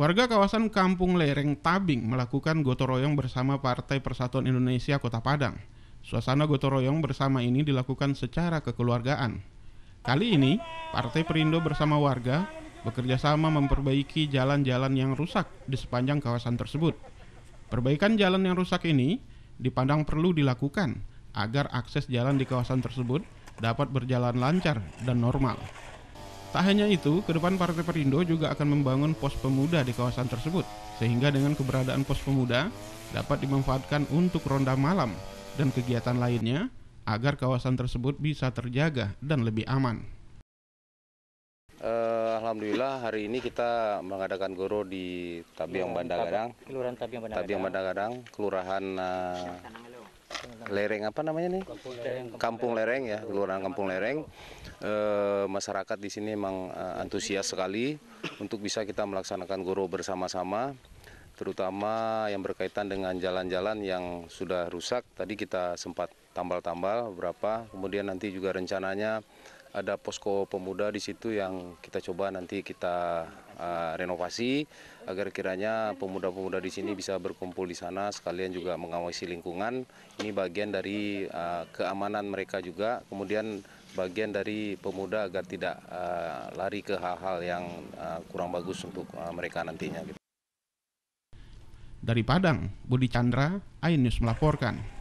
Warga kawasan Kampung Lereng Tabing melakukan gotoroyong bersama Partai Persatuan Indonesia Kota Padang. Suasana gotoroyong bersama ini dilakukan secara kekeluargaan. Kali ini, Partai Perindo bersama warga bekerja sama memperbaiki jalan-jalan yang rusak di sepanjang kawasan tersebut. Perbaikan jalan yang rusak ini dipandang perlu dilakukan agar akses jalan di kawasan tersebut dapat berjalan lancar dan normal. Tak hanya itu, ke depan Partai Perindo juga akan membangun pos pemuda di kawasan tersebut, sehingga dengan keberadaan pos pemuda dapat dimanfaatkan untuk ronda malam dan kegiatan lainnya agar kawasan tersebut bisa terjaga dan lebih aman. Uh, Alhamdulillah hari ini kita mengadakan goro di Tabiang oh, Bandagadang, Kelurahan Tabiang Bandagadang, Kelurahan uh, lereng apa namanya nih? Kampung lereng, ya, kelurahan Kampung Lereng. E, masyarakat di sini memang e, eh, antusias sekali untuk bisa kita melaksanakan goro bersama-sama, terutama yang berkaitan dengan jalan-jalan yang sudah rusak. Tadi kita sempat tambal-tambal berapa, kemudian nanti juga rencananya ada posko pemuda di situ yang kita coba nanti kita uh, renovasi agar kiranya pemuda-pemuda di sini bisa berkumpul di sana sekalian juga mengawasi lingkungan. Ini bagian dari uh, keamanan mereka juga. Kemudian bagian dari pemuda agar tidak uh, lari ke hal-hal yang uh, kurang bagus untuk uh, mereka nantinya. Gitu. Dari Padang, Budi Chandra, iNews melaporkan.